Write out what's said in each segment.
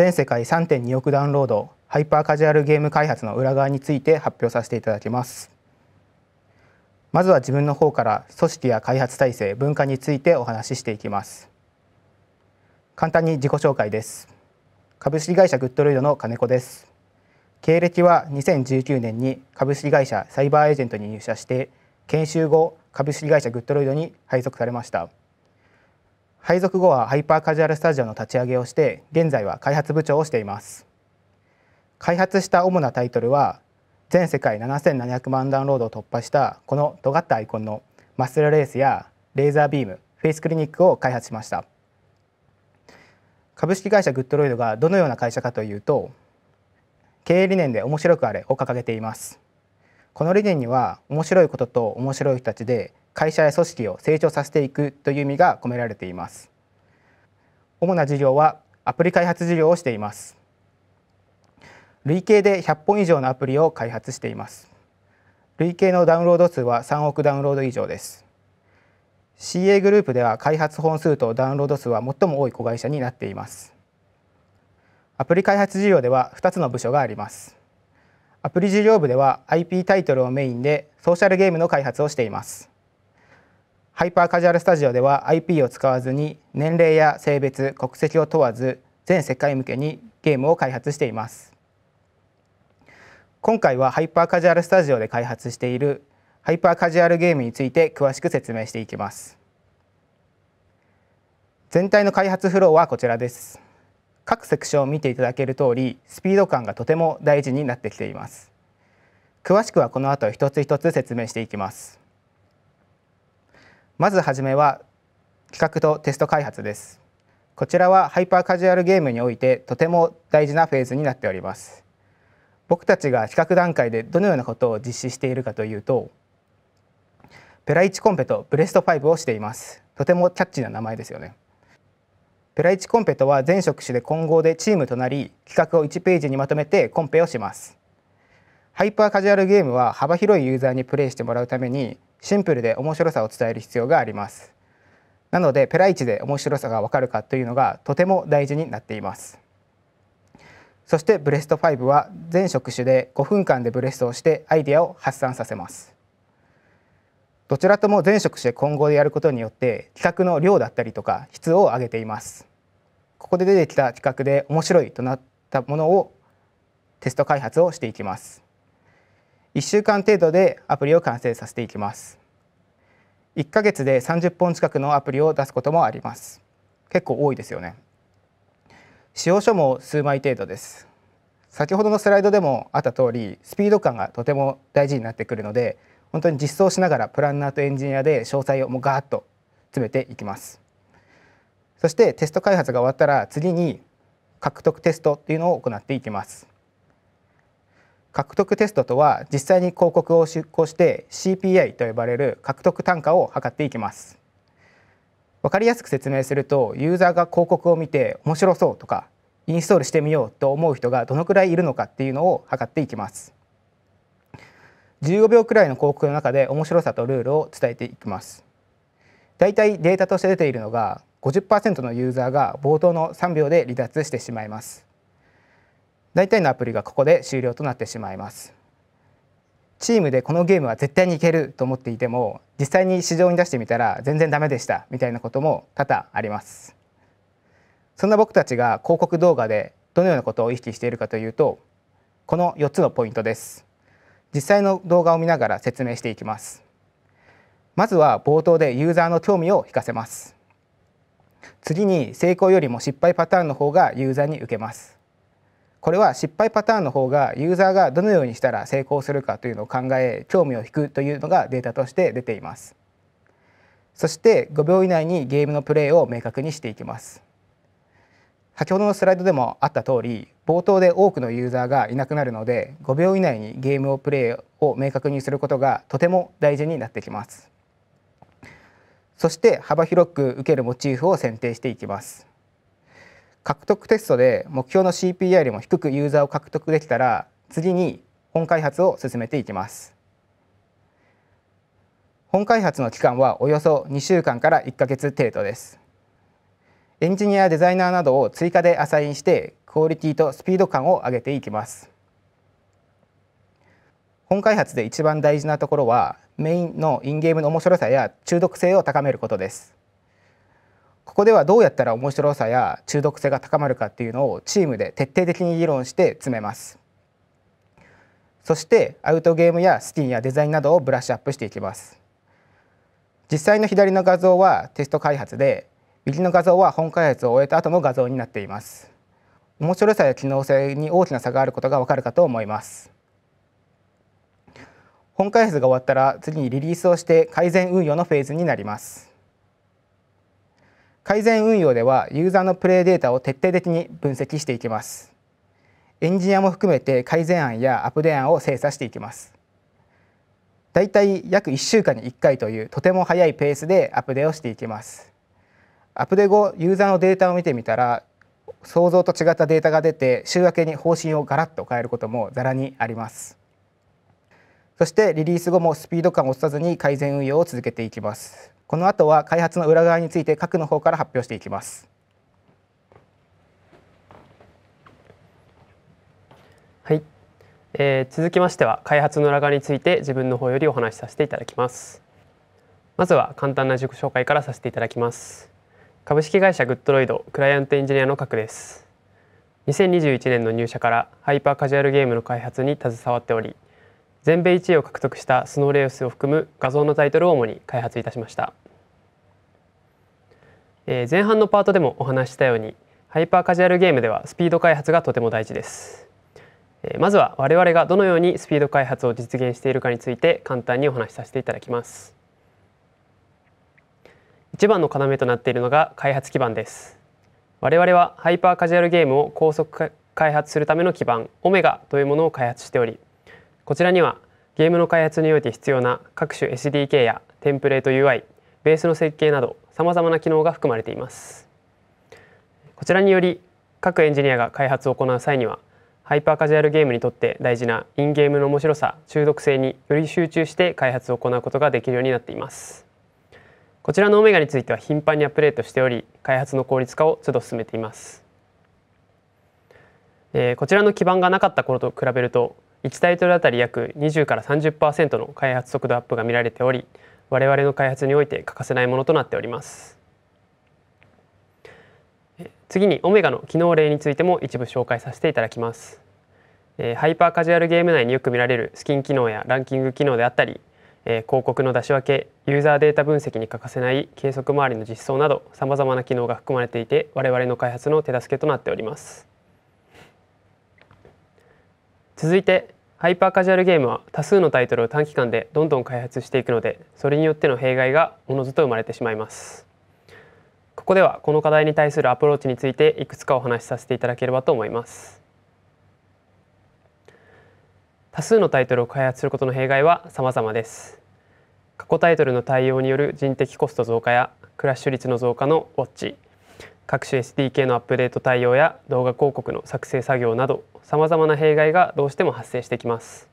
全世界3.2億ダウンロードハイパーカジュアルゲーム開発の裏側について発表させていただきますまずは自分の方から組織や開発体制文化についてお話ししていきます簡単に自己紹介です株式会社グッドロイドの金子です経歴は2019年に株式会社サイバーエージェントに入社して研修後株式会社グッドロイドに配属されました配属後はハイパーカジュアルスタジオの立ち上げをして現在は開発部長をしています開発した主なタイトルは全世界7700万ダウンロードを突破したこの尖ったアイコンのマッスルレースやレーザービームフェイスクリニックを開発しました株式会社グッドロイドがどのような会社かというと経営理念で面白くあれを掲げていますこの理念には面白いことと面白い人たちで会社や組織を成長させていくという意味が込められています主な事業はアプリ開発事業をしています累計で100本以上のアプリを開発しています累計のダウンロード数は3億ダウンロード以上です CA グループでは開発本数とダウンロード数は最も多い子会社になっていますアプリ開発事業では2つの部署がありますアプリ事業部では IP タイトルをメインでソーシャルゲームの開発をしていますハイパーカジュアルスタジオでは IP を使わずに年齢や性別国籍を問わず全世界向けにゲームを開発しています今回はハイパーカジュアルスタジオで開発しているハイパーカジュアルゲームについて詳しく説明していきます全体の開発フローはこちらです各セクションを見ていただける通りスピード感がとても大事になってきています詳しくはこの後一つ一つ説明していきますまずはじめは企画とテスト開発ですこちらはハイパーカジュアルゲームにおいてとても大事なフェーズになっております僕たちが企画段階でどのようなことを実施しているかというとペライチコンペとブレスト5をしていますとてもキャッチーな名前ですよねペライチコンペとは全職種で混合でチームとなり企画を1ページにまとめてコンペをしますハイパーカジュアルゲームは幅広いユーザーにプレイしてもらうためにシンプルで面白さを伝える必要がありますなのでペライチで面白さがわかるかというのがとても大事になっていますそしてブレスト5は全職種で5分間でブレストをしてアイデアを発散させますどちらとも全職種混合でやることによって企画の量だったりとか質を上げていますここで出てきた企画で面白いとなったものをテスト開発をしていきます1週間程度でアプリを完成させていきます1ヶ月で30本近くのアプリを出すこともあります結構多いですよね使用書も数枚程度です先ほどのスライドでもあった通りスピード感がとても大事になってくるので本当に実装しながらプランナーとエンジニアで詳細をもうガーッと詰めていきますそしてテスト開発が終わったら次に獲得テストっていうのを行っていきます獲得テストとは実際に広告を出稿して CPI と呼ばれる獲得単価を測っていきます分かりやすく説明するとユーザーが広告を見て面白そうとかインストールしてみようと思う人がどのくらいいるのかっていうのを測っていきます15秒くらいの広告の中で面白さとルールを伝えていきますだいたいデータとして出ているのが50%のユーザーが冒頭の3秒で離脱してしまいます大体のアプリがここで終了となってしまいますチームでこのゲームは絶対にいけると思っていても実際に市場に出してみたら全然ダメでしたみたいなことも多々ありますそんな僕たちが広告動画でどのようなことを意識しているかというとこの4つのポイントです実際の動画を見ながら説明していきますまずは冒頭でユーザーの興味を引かせます次に成功よりも失敗パターンの方がユーザーに受けますこれは失敗パターンの方がユーザーがどのようにしたら成功するかというのを考え興味を引くというのがデータとして出ていますそして5秒以内にゲームのプレイを明確にしていきます先ほどのスライドでもあった通り冒頭で多くのユーザーがいなくなるので5秒以内にゲームをプレイを明確にすることがとても大事になってきますそして幅広く受けるモチーフを選定していきます獲得テストで目標の CPI よりも低くユーザーを獲得できたら次に本開発を進めていきます本開発の期間はおよそ2週間から1ヶ月程度ですエンジニアデザイナーなどを追加でアサインしてクオリティとスピード感を上げていきます本開発で一番大事なところはメインのインゲームの面白さや中毒性を高めることですここではどうやったら面白さや中毒性が高まるかっていうのをチームで徹底的に議論して詰めますそしてアウトゲームやスキンやデザインなどをブラッシュアップしていきます実際の左の画像はテスト開発で右の画像は本開発を終えた後の画像になっています面白さや機能性に大きな差があることがわかるかと思います本開発が終わったら次にリリースをして改善運用のフェーズになります改善運用ではユーザーのプレイデータを徹底的に分析していきますエンジニアも含めて改善案やアップデート案を精査していきますだいたい約1週間に1回というとても早いペースでアップデートをしていきますアップデ後ユーザーのデータを見てみたら想像と違ったデータが出て週明けに方針をガラッと変えることもざらにありますそしてリリース後もスピード感を落とさずに改善運用を続けていきますこの後は開発の裏側について各の方から発表していきますはい、えー、続きましては開発の裏側について自分の方よりお話しさせていただきますまずは簡単な自己紹介からさせていただきます株式会社グッドロイドクライアントエンジニアの角です2021年の入社からハイパーカジュアルゲームの開発に携わっており全米1位を獲得したスノーレースを含む画像のタイトルを主に開発いたしました、えー、前半のパートでもお話したようにハイパーカジュアルゲームではスピード開発がとても大事です、えー、まずは我々がどのようにスピード開発を実現しているかについて簡単にお話しさせていただきます一番の要となっているのが開発基盤です我々はハイパーカジュアルゲームを高速開発するための基盤オメガというものを開発しておりこちらにはゲームの開発において必要な各種 SDK やテンプレート UI ベースの設計などさまざまな機能が含まれていますこちらにより各エンジニアが開発を行う際にはハイパーカジュアルゲームにとって大事なインゲームの面白さ中毒性により集中して開発を行うことができるようになっていますこちらのオメガについては頻繁にアップデートしており開発の効率化を都度進めています、えー、こちらの基盤がなかった頃と比べると1タイトルあたり約20から30%の開発速度アップが見られており我々の開発において欠かせないものとなっております次にオメガの機能例についても一部紹介させていただきますハイパーカジュアルゲーム内によく見られるスキン機能やランキング機能であったり広告の出し分けユーザーデータ分析に欠かせない計測周りの実装などさまざまな機能が含まれていて我々の開発の手助けとなっております続いてハイパーカジュアルゲームは多数のタイトルを短期間でどんどん開発していくのでそれによっての弊害がおのずと生まれてしまいますここではこの課題に対するアプローチについていくつかお話しさせていただければと思います多数のタイトルを開発することの弊害は様々です過去タイトルの対応による人的コスト増加やクラッシュ率の増加のウォッチ各種 SDK のアップデート対応や動画広告の作成作業などさまざまな弊害がどうしても発生してきます。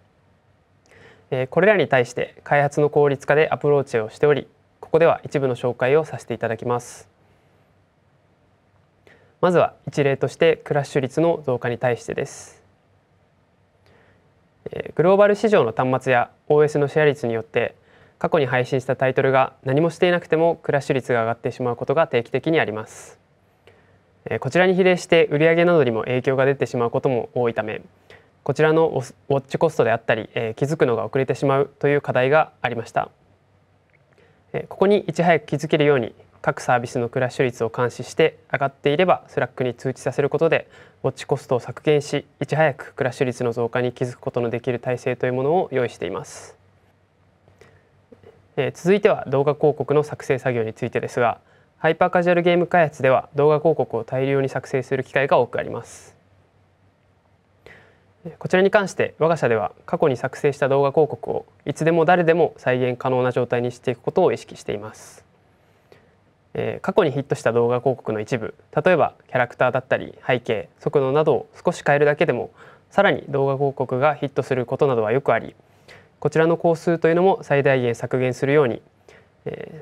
これらに対して開発の効率化でアプローチをしておりここでは一部の紹介をさせていただきますまずは一例としてクラッシュ率の増加に対してですグローバル市場の端末や OS のシェア率によって過去に配信したタイトルが何もしていなくてもクラッシュ率が上がってしまうことが定期的にありますこちらに比例して売上などにも影響が出てしまうことも多いためこちらのウォッチコストであったり気づくのが遅れてしまうという課題がありましたここにいち早く気づけるように各サービスのクラッシュ率を監視して上がっていればスラックに通知させることでウォッチコストを削減しいち早くクラッシュ率の増加に気づくことのできる体制というものを用意しています続いては動画広告の作成作業についてですがハイパーカジュアルゲーム開発では動画広告を大量に作成する機会が多くありますこちらに関して我が社では過去に作成した動画広告をいつでも誰でも再現可能な状態にしていくことを意識しています過去にヒットした動画広告の一部例えばキャラクターだったり背景速度などを少し変えるだけでもさらに動画広告がヒットすることなどはよくありこちらの工数というのも最大限削減するように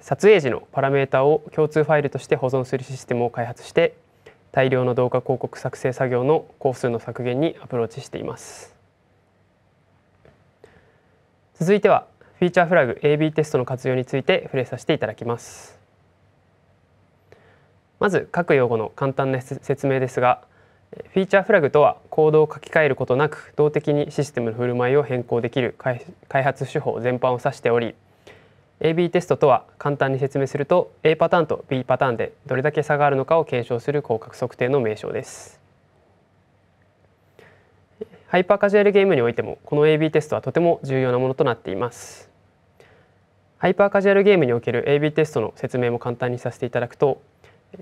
撮影時のパラメータを共通ファイルとして保存するシステムを開発して大量の動画広告作成作業の工数の削減にアプローチしています続いてはフィーチャーフラグ AB テストの活用について触れさせていただきますまず各用語の簡単な説明ですがフィーチャーフラグとはコードを書き換えることなく動的にシステムの振る舞いを変更できる開発手法全般を指しており AB テストとは簡単に説明すると A パターンと B パターンでどれだけ差があるのかを検証する広角測定の名称ですハイパーカジュアルゲームにおいてもこの AB テストはとても重要なものとなっていますハイパーカジュアルゲームにおける AB テストの説明も簡単にさせていただくと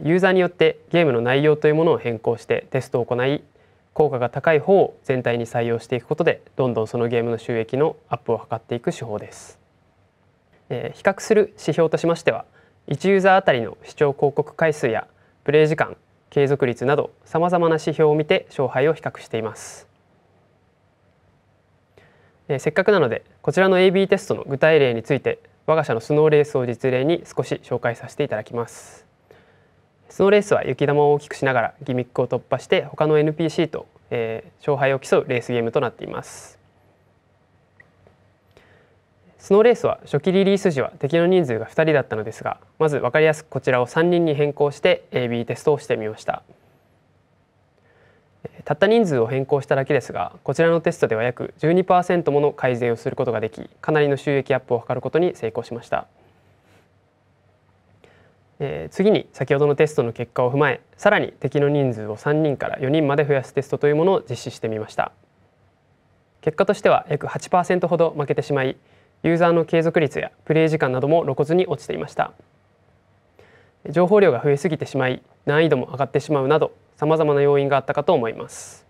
ユーザーによってゲームの内容というものを変更してテストを行い効果が高い方を全体に採用していくことでどんどんそのゲームの収益のアップを図っていく手法ですえ比較する指標としましては1ユーザーあたりの視聴広告回数やプレイ時間継続率などさまざまな指標を見て勝敗を比較しています、えせっかくなのでこちらの AB テストの具体例について我が社のスノーレースを実例に少し紹介させていただきますスノーレースは雪玉を大きくしながらギミックを突破して他の NPC と、え勝敗を競うレースゲームとなっていますスノーレースは初期リリース時は敵の人数が2人だったのですがまず分かりやすくこちらを3人に変更して AB テストをしてみましたたった人数を変更しただけですがこちらのテストでは約12%もの改善をすることができかなりの収益アップを図ることに成功しました。え次に先ほどのテストの結果を踏まえさらに敵の人数を3人から4人まで増やすテストというものを実施してみました結果としては約8%ほど負けてしまいユーザーの継続率やプレイ時間なども露骨に落ちていました情報量が増えすぎてしまい難易度も上がってしまうなど様々な要因があったかと思います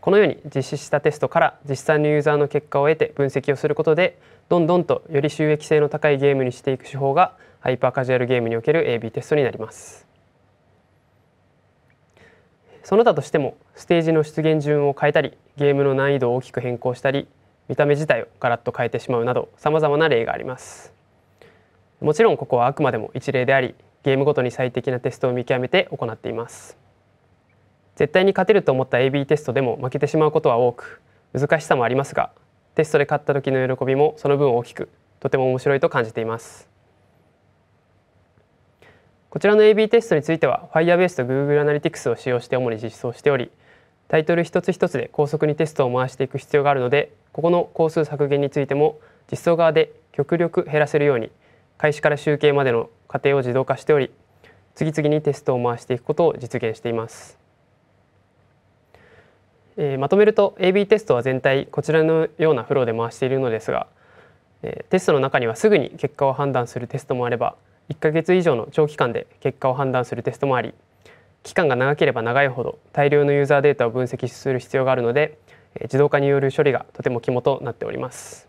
このように実施したテストから実際のユーザーの結果を得て分析をすることでどんどんとより収益性の高いゲームにしていく手法がハイパーカジュアルゲームにおける AB テストになりますその他としてもステージの出現順を変えたりゲームの難易度を大きく変更したり見た目自体をガラッと変えてしまうなどさまざまな例がありますもちろんここはあくまでも一例でありゲームごとに最適なテストを見極めて行っています絶対に勝てると思った AB テストでも負けてしまうことは多く難しさもありますがテストで勝った時の喜びもその分大きくとても面白いと感じていますこちらの AB テストについては Firebase と Google Analytics を使用して主に実装しておりタイトル一つ一つで高速にテストを回していく必要があるのでここの工数削減についても実装側で極力減らせるように開始から集計までの過程を自動化しており次々にテストを回していくことを実現しています。えー、まとめると AB テストは全体こちらのようなフローで回しているのですが、えー、テストの中にはすぐに結果を判断するテストもあれば1ヶ月以上の長期間で結果を判断するテストもあり期間が長ければ長いほど大量のユーザーデータを分析する必要があるので自動化による処理がとても肝となっております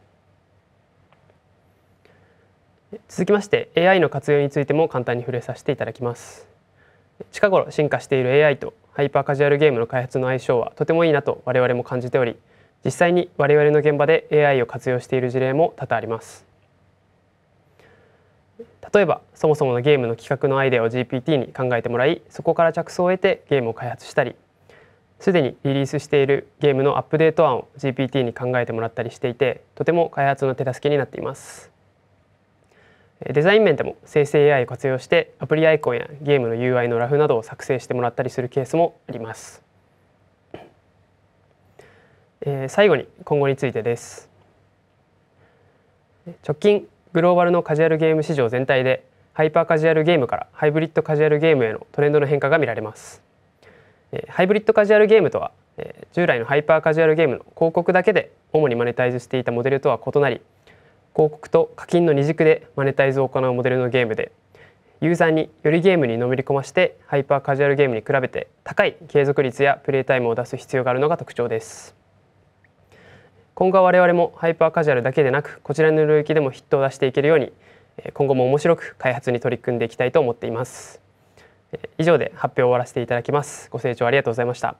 続きまして AI の活用についても簡単に触れさせていただきます近頃進化している AI とハイパーカジュアルゲームの開発の相性はとてもいいなと我々も感じており実際に我々の現場で AI を活用している事例も多々あります例えばそもそものゲームの企画のアイデアを GPT に考えてもらいそこから着想を得てゲームを開発したりすでにリリースしているゲームのアップデート案を GPT に考えてもらったりしていてとても開発の手助けになっていますデザイン面でも生成 AI を活用してアプリアイコンやゲームの UI のラフなどを作成してもらったりするケースもあります、え最後に今後についてです直近グローバルのカジュアルゲーム市場全体でハイパーカジュアルゲームからハイブリッドカジュアルゲームへのトレンドの変化が見られます。ハイブリッドカジュアルゲームとは従来のハイパーカジュアルゲームの広告だけで主にマネタイズしていたモデルとは異なり広告と課金の二軸でマネタイズを行うモデルのゲームでユーザーによりゲームにのめり込ましてハイパーカジュアルゲームに比べて高い継続率やプレイタイムを出す必要があるのが特徴です。今後は我々もハイパーカジュアルだけでなくこちらの領域でもヒットを出していけるように今後も面白く開発に取り組んでいきたいと思っています以上で発表を終わらせていただきますご清聴ありがとうございました